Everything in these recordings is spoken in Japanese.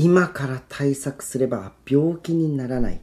今から対策すれば病気にならない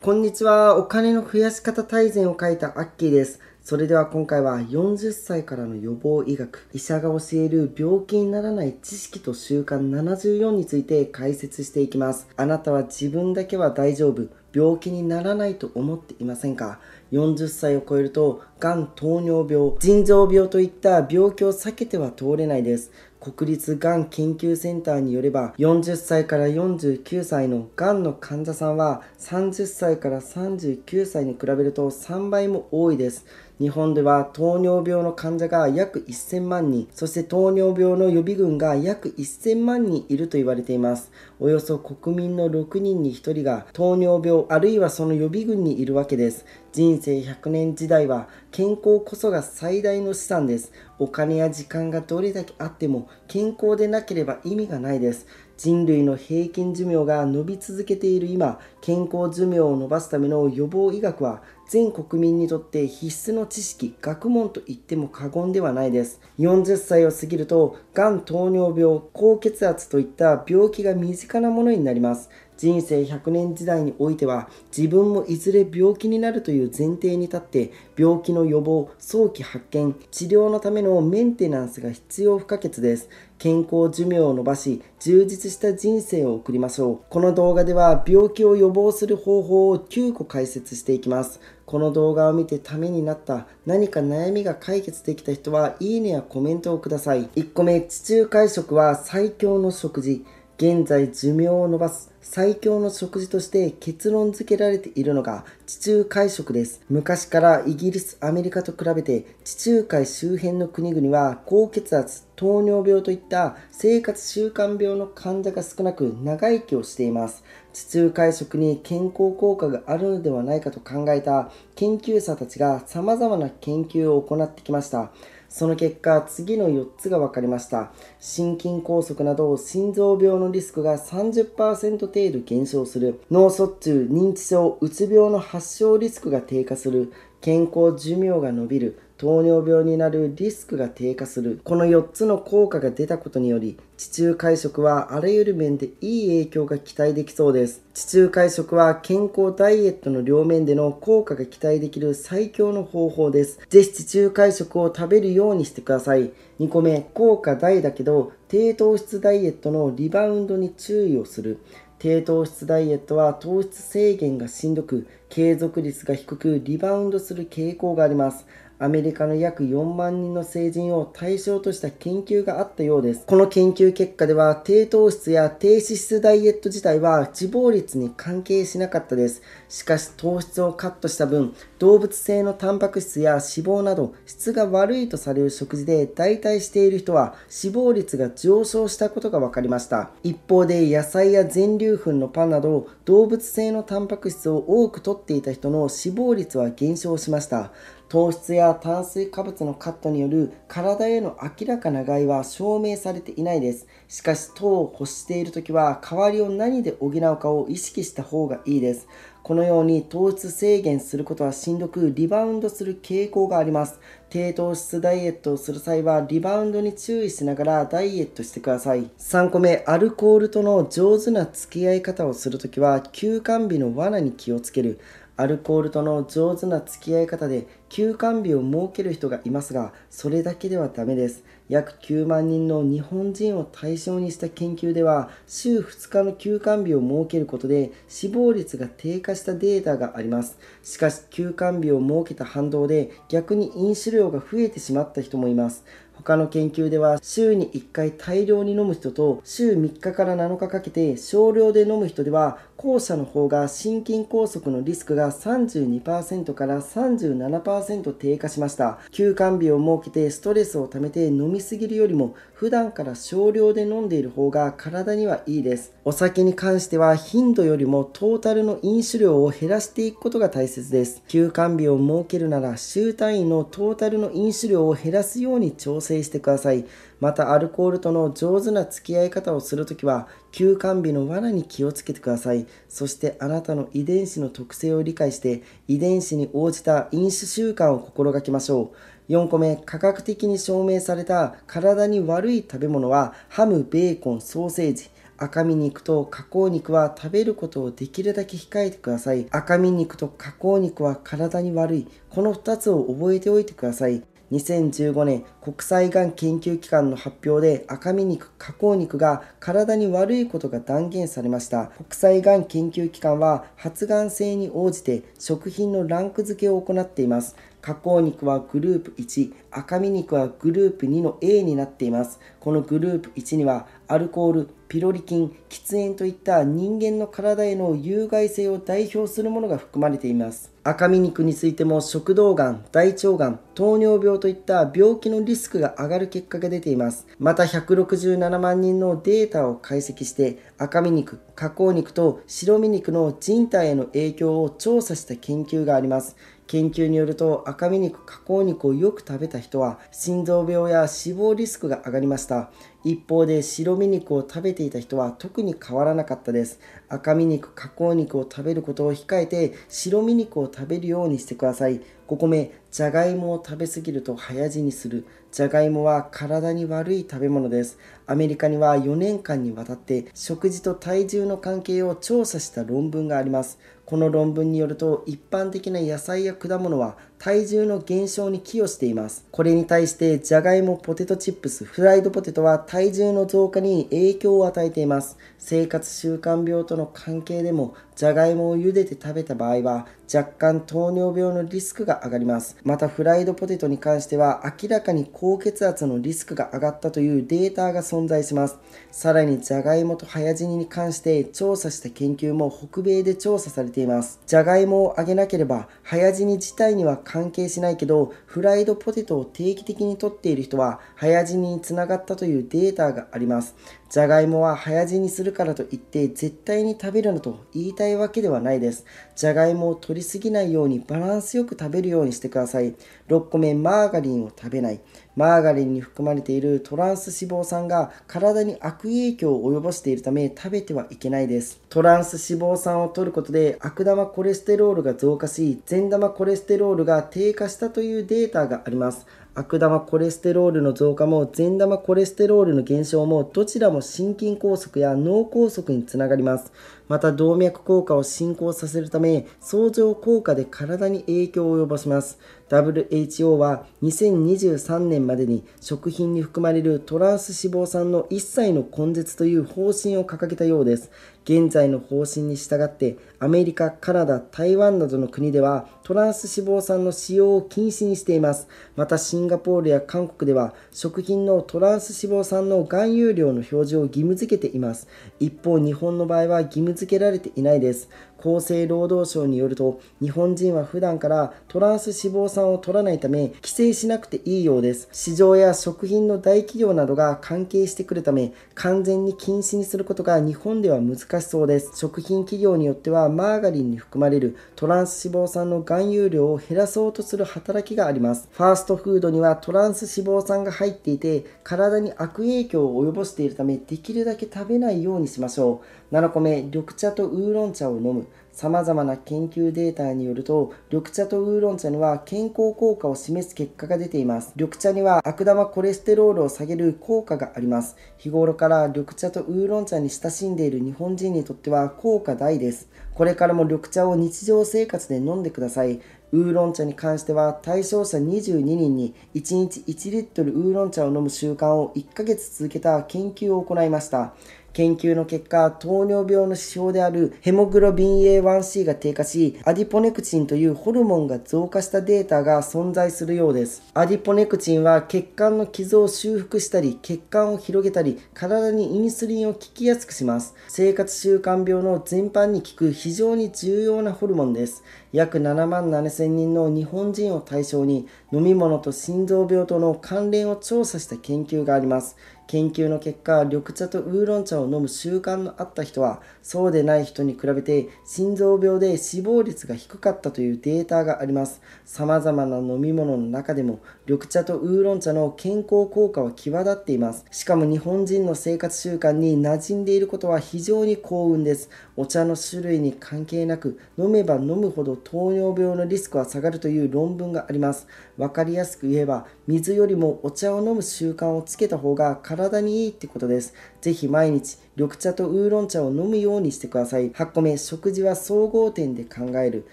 こんにちはお金の増やし方大全を書いたアッキーですそれでは今回は40歳からの予防医学医者が教える病気にならない知識と習慣74について解説していきますあなたは自分だけは大丈夫病気にならないと思っていませんか40歳を超えるとがん糖尿病腎臓病といった病気を避けては通れないです国立がん研究センターによれば40歳から49歳のがんの患者さんは30歳から39歳に比べると3倍も多いです日本では糖尿病の患者が約1000万人、そして糖尿病の予備軍が約1000万人いると言われています。およそ国民の6人に1人が糖尿病あるいはその予備軍にいるわけです。人生100年時代は健康こそが最大の資産です。お金や時間がどれだけあっても健康でなければ意味がないです。人類の平均寿命が伸び続けている今、健康寿命を伸ばすための予防医学は全国民にとって必須の知識、学問と言っても過言ではないです。40歳を過ぎると、がん、糖尿病、高血圧といった病気が身近なものになります。人生100年時代においては自分もいずれ病気になるという前提に立って病気の予防早期発見治療のためのメンテナンスが必要不可欠です健康寿命を延ばし充実した人生を送りましょうこの動画では病気を予防する方法を9個解説していきますこの動画を見てためになった何か悩みが解決できた人はいいねやコメントをください1個目地中海食は最強の食事現在寿命を延ばす最強の食事として結論付けられているのが地中海食です昔からイギリスアメリカと比べて地中海周辺の国々は高血圧糖尿病といった生活習慣病の患者が少なく長生きをしています地中海食に健康効果があるのではないかと考えた研究者たちが様々な研究を行ってきましたその結果、次の4つが分かりました。心筋梗塞など心臓病のリスクが30%程度減少する、脳卒中、認知症、うつ病の発症リスクが低下する、健康寿命が伸びる、糖尿病になるリスクが低下するこの4つの効果が出たことにより地中海食はあらゆる面でいい影響が期待できそうです地中海食は健康ダイエットの両面での効果が期待できる最強の方法です是非地中海食を食べるようにしてください2個目効果大だけど低糖質ダイエットのリバウンドに注意をする低糖質ダイエットは糖質制限がしんどく継続率が低くリバウンドする傾向がありますアメリカの約4万人の成人を対象とした研究があったようです。この研究結果では、低糖質や低脂質ダイエット自体は死亡率に関係しなかったです。しかし、糖質をカットした分、動物性のタンパク質や脂肪など質が悪いとされる食事で代替している人は死亡率が上昇したことが分かりました一方で野菜や全粒粉のパンなど動物性のタンパク質を多く摂っていた人の死亡率は減少しました糖質や炭水化物のカットによる体への明らかな害は証明されていないですしかし糖を欲している時は代わりを何で補うかを意識した方がいいですこのように糖質制限することはしんどくリバウンドする傾向があります低糖質ダイエットをする際はリバウンドに注意しながらダイエットしてください3個目アルコールとの上手な付き合い方をするときは休館日の罠に気をつけるアルコールとの上手な付き合い方で休館日を設ける人がいますが、それだけではダメです。約9万人の日本人を対象にした研究では、週2日の休館日を設けることで死亡率が低下したデータがあります。しかし、休館日を設けた反動で逆に飲酒量が増えてしまった人もいます。他の研究では週に1回大量に飲む人と週3日から7日かけて少量で飲む人では後者の方が心筋梗塞のリスクが32%から37%低下しました休館日を設けてストレスをためて飲みすぎるよりも普段から少量で飲んでいる方が体にはいいですお酒に関しては頻度よりもトータルの飲酒量を減らしていくことが大切です休館日を設けるなら週単位のトータルの飲酒量を減らすように調整注してください。また、アルコールとの上手な付き合い方をするときは、休館日の罠に気をつけてください。そして、あなたの遺伝子の特性を理解して、遺伝子に応じた飲酒習慣を心がけましょう。4個目、科学的に証明された体に悪い食べ物は、ハム、ベーコン、ソーセージ、赤身肉と加工肉は食べることをできるだけ控えてください。赤身肉と加工肉は体に悪い。この2つを覚えておいてください。2015年国際がん研究機関の発表で赤身肉加工肉が体に悪いことが断言されました国際がん研究機関は発がん性に応じて食品のランク付けを行っています加工肉はグループ1赤身肉はグループ2の A になっていますこのグループ1にはアルコール、ピロリ菌、喫煙といった人間の体への有害性を代表するものが含まれています。赤身肉についても食道がん、大腸がん、糖尿病といった病気のリスクが上がる結果が出ています。また167万人のデータを解析して赤身肉、加工肉と白身肉の人体への影響を調査した研究があります。研究によると赤身肉加工肉をよく食べた人は心臓病や死亡リスクが上がりました一方で白身肉を食べていた人は特に変わらなかったです赤身肉加工肉を食べることを控えて白身肉を食べるようにしてください5個目じゃがいもを食べ過ぎると早死にするじゃがいもは体に悪い食べ物ですアメリカには4年間にわたって食事と体重の関係を調査した論文がありますこの論文によると一般的な野菜や果物は体重の減少に寄与しています。これに対して、じゃがいも、ポテトチップス、フライドポテトは体重の増加に影響を与えています。生活習慣病との関係でも、じゃがいもを茹でて食べた場合は、若干糖尿病のリスクが上がります。また、フライドポテトに関しては、明らかに高血圧のリスクが上がったというデータが存在します。さらに、じゃがいもと早死にに関して調査した研究も北米で調査されています。じゃがいもをあげなければ、早死に自体には関係しないけど、フライドポテトを定期的に取っている人は、早死ににつながったというデータがあります。じゃがいもは早死にするからといって絶対に食べるなと言いたいわけではないです。じゃがいもを取りすぎないようにバランスよく食べるようにしてください。6個目、マーガリンを食べない。マーガリンに含まれているトランス脂肪酸が体に悪影響を及ぼしているため食べてはいけないです。トランス脂肪酸を摂ることで悪玉コレステロールが増加し、善玉コレステロールが低下したというデータがあります。悪玉コレステロールの増加も善玉コレステロールの減少もどちらも心筋梗塞や脳梗塞につながりますまた動脈硬化を進行させるため相乗効果で体に影響を及ぼします WHO は2023年までに食品に含まれるトランス脂肪酸の一切の根絶という方針を掲げたようです現在の方針に従ってアメリカカナダ台湾などの国ではトランス脂肪酸の使用を禁止にしています。また、シンガポールや韓国では、食品のトランス脂肪酸の含有量の表示を義務付けています。一方、日本の場合は義務付けられていないです。厚生労働省によると、日本人は普段からトランス脂肪酸を取らないため、規制しなくていいようです。市場や食品の大企業などが関係してくるため、完全に禁止にすることが日本では難しそうです。食品企業によっては、マーガリンに含まれるトランス脂肪酸の含含有量を減らそうとする働きがあります。ファーストフードにはトランス脂肪酸が入っていて、体に悪影響を及ぼしているため、できるだけ食べないようにしましょう。7個目、緑茶とウーロン茶を飲む。さまざまな研究データによると緑茶とウーロン茶には健康効果を示す結果が出ています緑茶には悪玉コレステロールを下げる効果があります日頃から緑茶とウーロン茶に親しんでいる日本人にとっては効果大ですこれからも緑茶を日常生活で飲んでくださいウーロン茶に関しては対象者22人に1日1リットルウーロン茶を飲む習慣を1ヶ月続けた研究を行いました研究の結果、糖尿病の指標であるヘモグロビン A1C が低下し、アディポネクチンというホルモンが増加したデータが存在するようです。アディポネクチンは血管の傷を修復したり、血管を広げたり、体にインスリンを効きやすくします。生活習慣病の全般に効く非常に重要なホルモンです。約7万7000人の日本人を対象に、飲み物と心臓病との関連を調査した研究があります。研究の結果緑茶とウーロン茶を飲む習慣のあった人はそうでない人に比べて心臓病で死亡率が低かったというデータがあります様々な飲み物の中でも緑茶とウーロン茶の健康効果は際立っていますしかも日本人の生活習慣に馴染んでいることは非常に幸運ですお茶の種類に関係なく飲めば飲むほど糖尿病のリスクは下がるという論文があります分かりやすく言えば水よりもお茶を飲む習慣をつけた方が体にいいってことです。ぜひ毎日緑茶とウーロン茶を飲むようにしてください。8個目、食事は総合点で考える。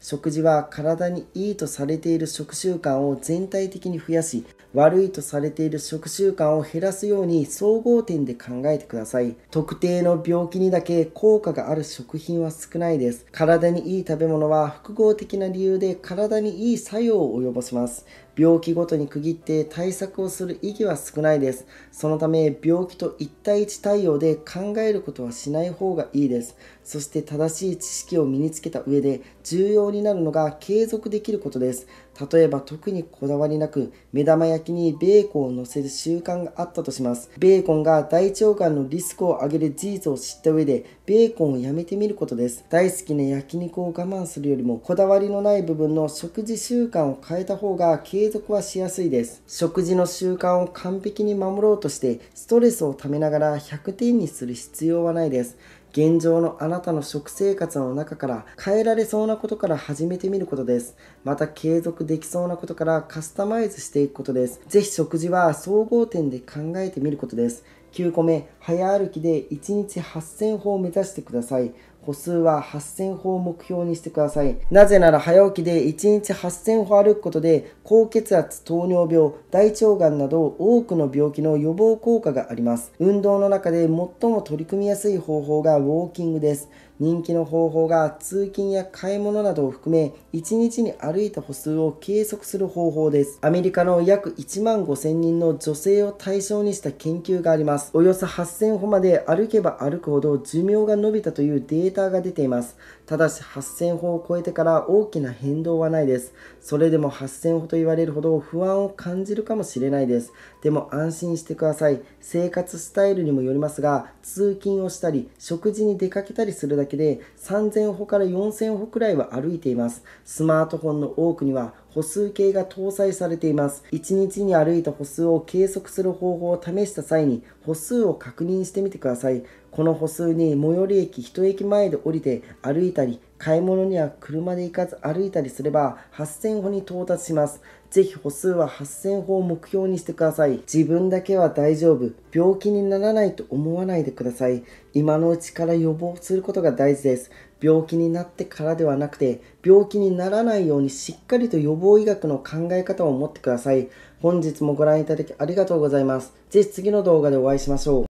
食事は体にいいとされている食習慣を全体的に増やし、悪いとされている食習慣を減らすように総合点で考えてください。特定の病気にだけ効果がある食品は少ないです。体にいい食べ物は複合的な理由で体にいい作用を及ぼします。病気ごとに区切って対策をする意義は少ないです。そのため病気と一対一対応で考ええることはしない方がいいです。そして正しい知識を身につけた上で重要になるのが継続できることです。例えば特にこだわりなく目玉焼きにベーコンを乗せる習慣があったとしますベーコンが大腸がんのリスクを上げる事実を知った上でベーコンをやめてみることです大好きな焼肉を我慢するよりもこだわりのない部分の食事習慣を変えた方が継続はしやすいです食事の習慣を完璧に守ろうとしてストレスをためながら100点にする必要はないです現状のあなたの食生活の中から変えられそうなことから始めてみることですまた継続できそうなことからカスタマイズしていくことですぜひ食事は総合点で考えてみることです9個目早歩きで1日8000歩を目指してください歩数は8000歩を目標にしてください。なぜなら早起きで1日8000歩歩くことで高血圧、糖尿病、大腸がんなど多くの病気の予防効果があります。運動の中で最も取り組みやすい方法がウォーキングです。人気の方法が通勤や買い物などを含め1日に歩いた歩数を計測する方法ですアメリカの約1万5000人の女性を対象にした研究がありますおよそ8000歩まで歩けば歩くほど寿命が伸びたというデータが出ていますただし8000歩を超えてから大きな変動はないです。それでも8000歩と言われるほど不安を感じるかもしれないです。でも安心してください。生活スタイルにもよりますが、通勤をしたり、食事に出かけたりするだけで3000歩から4000歩くらいは歩いています。スマートフォンの多くには歩数計が搭載されています。1日に歩いた歩数を計測する方法を試した際に歩数を確認してみてください。この歩数に最寄り駅1駅前で降りて歩いたり買い物には車で行かず歩いたりすれば8000歩に到達しますぜひ歩数は8000歩を目標にしてください自分だけは大丈夫病気にならないと思わないでください今のうちから予防することが大事です病気になってからではなくて病気にならないようにしっかりと予防医学の考え方を持ってください本日もご覧いただきありがとうございますぜひ次の動画でお会いしましょう